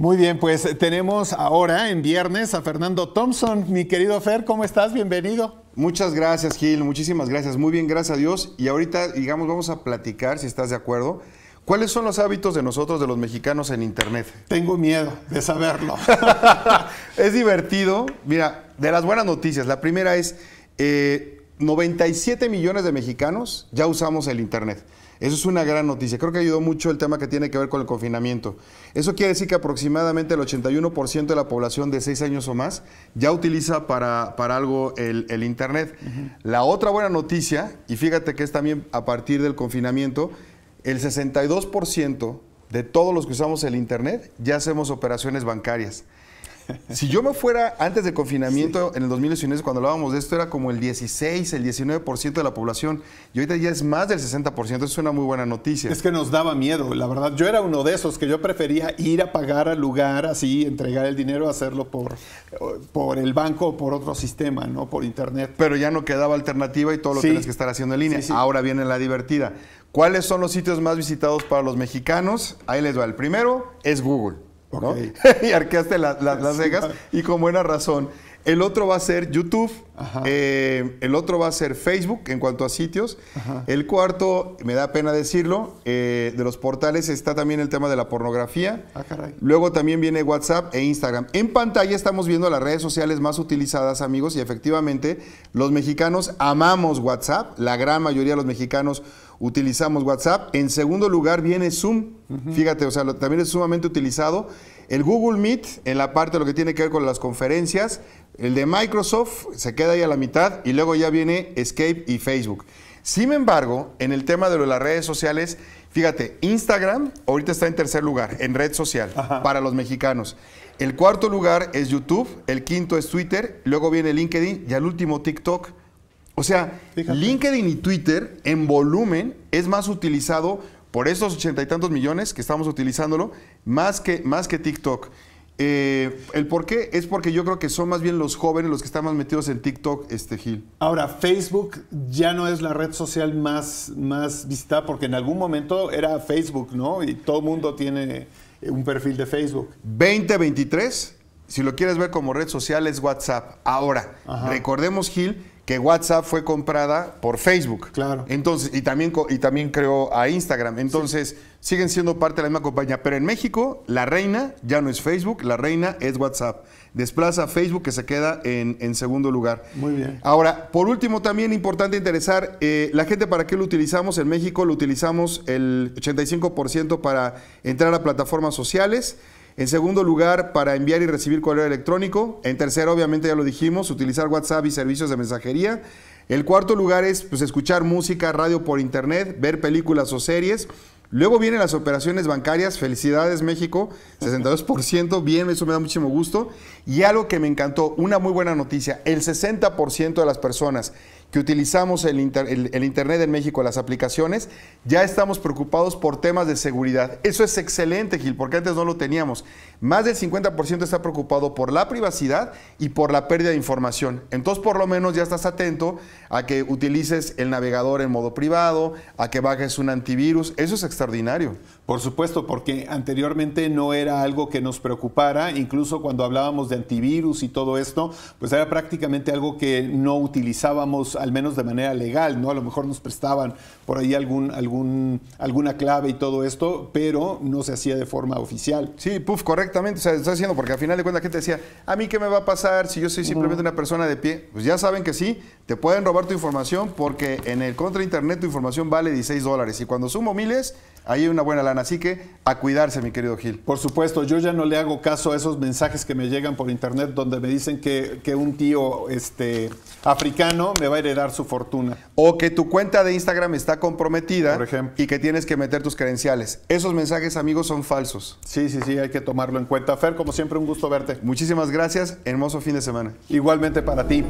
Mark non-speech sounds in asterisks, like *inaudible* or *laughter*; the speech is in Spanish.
Muy bien, pues tenemos ahora en viernes a Fernando Thompson. Mi querido Fer, ¿cómo estás? Bienvenido. Muchas gracias, Gil. Muchísimas gracias. Muy bien, gracias a Dios. Y ahorita, digamos, vamos a platicar, si estás de acuerdo, ¿Cuáles son los hábitos de nosotros, de los mexicanos en Internet? Tengo miedo de saberlo. *laughs* es divertido. Mira, de las buenas noticias, la primera es, 97 eh, millones de mexicanos ya usamos el Internet. Eso es una gran noticia. Creo que ayudó mucho el tema que tiene que ver con el confinamiento. Eso quiere decir que aproximadamente el 81% de la población de 6 años o más ya utiliza para, algo el, Internet. La otra buena noticia, y fíjate que es también a partir del confinamiento, el 62% de todos los que usamos el Internet ya hacemos operaciones bancarias si yo me fuera antes del confinamiento, en el 2019, cuando hablábamos de esto, era como el 16, el 19% de la población. Y ahorita ya es más del 60%. Es una muy buena noticia. Es que nos daba miedo, la verdad. Yo era uno de esos que yo prefería ir a pagar al lugar así, entregar el dinero, hacerlo por, por el banco o por otro sistema, ¿no? Por internet. Pero ya no quedaba alternativa y todo lo tienes que estar haciendo en línea. Ahora viene la divertida. ¿Cuáles son los sitios más visitados para los mexicanos? Ahí les va. El primero es Google. *laughs* y arqueaste las cejas y con buena razón. El otro va a ser YouTube, eh, el otro va a ser Facebook en cuanto a sitios. El cuarto, me da pena decirlo, eh, de los portales está también el tema de la pornografía. Ah, Luego también viene WhatsApp e Instagram. En pantalla estamos viendo las redes sociales más utilizadas, amigos, y efectivamente los mexicanos amamos WhatsApp. La gran mayoría de los mexicanos utilizamos WhatsApp. En segundo lugar viene Zoom. Fíjate, o sea, también es sumamente utilizado. El Google Meet, en la parte de lo que tiene que ver con las conferencias. El de Microsoft se queda ahí a la mitad. Y luego ya viene Escape y Facebook. Sin embargo, en el tema de, las redes sociales, fíjate, Instagram ahorita está en tercer lugar en red social para los mexicanos. El cuarto lugar es YouTube, el quinto es Twitter, luego viene LinkedIn y al último TikTok. O sea, LinkedIn y Twitter en volumen es más utilizado por estos ochenta y tantos millones que estamos utilizándolo, más que, más que TikTok. Eh, el por qué es porque yo creo que son más bien los jóvenes los que están más metidos en TikTok, este Gil. Ahora, Facebook ya no es la red social más, más visitada porque en algún momento era Facebook, ¿no? Y todo el mundo tiene eh, un perfil de Facebook. 2023, si lo quieres ver como red social, es WhatsApp. Ahora, recordemos, Gil, que WhatsApp fue comprada por Facebook. Claro. Entonces, y también, y también creó a Instagram. Entonces, siguen siendo parte de la misma compañía. Pero en México, la reina ya no es Facebook, la reina es WhatsApp. Desplaza a Facebook que se queda en, segundo lugar. Muy bien. Ahora, por último, también importante interesar, eh, la gente para qué lo utilizamos en México, lo utilizamos el 85% para entrar a plataformas sociales en segundo lugar, para enviar y recibir correo electrónico. En tercero, obviamente ya lo dijimos, utilizar WhatsApp y servicios de mensajería. El cuarto lugar es pues, escuchar música, radio por internet, ver películas o series. Luego vienen las operaciones bancarias. Felicidades, México. 62%. Bien, eso me da muchísimo gusto. Y algo que me encantó, una muy buena noticia. El 60% de las personas que utilizamos el, Internet en México, las aplicaciones, ya estamos preocupados por temas de seguridad. Eso es excelente, Gil, porque antes no lo teníamos. Más del 50% está preocupado por la privacidad y por la pérdida de información. Entonces, por lo menos ya estás atento a que utilices el navegador en modo privado, a que bajes un antivirus. Eso es extraordinario. Por supuesto, porque anteriormente no era algo que nos preocupara, incluso cuando hablábamos de antivirus y todo esto, pues era prácticamente algo que no utilizábamos al menos de manera legal, ¿no? A lo mejor nos prestaban por ahí algún, algún, alguna clave y todo esto, pero no se hacía de forma oficial. Sí, puf, correctamente, o sea, está haciendo, porque al final de cuentas la gente decía, ¿a mí qué me va a pasar si yo soy simplemente una persona de pie? Pues ya saben que sí, te pueden robar tu información porque en el contra internet tu información vale 16 dólares y cuando sumo miles, ahí hay una buena lana. Así que a cuidarse, mi querido Gil. Por supuesto, yo ya no le hago caso a esos mensajes que me llegan por internet donde me dicen que, que un tío este, africano me va a ir dar su fortuna. O que tu cuenta de Instagram está comprometida y que tienes que meter tus credenciales. Esos mensajes, amigos, son falsos. Sí, sí, sí, hay que tomarlo en cuenta. Fer, como siempre, un gusto verte. Muchísimas gracias. Hermoso fin de semana. Igualmente para ti.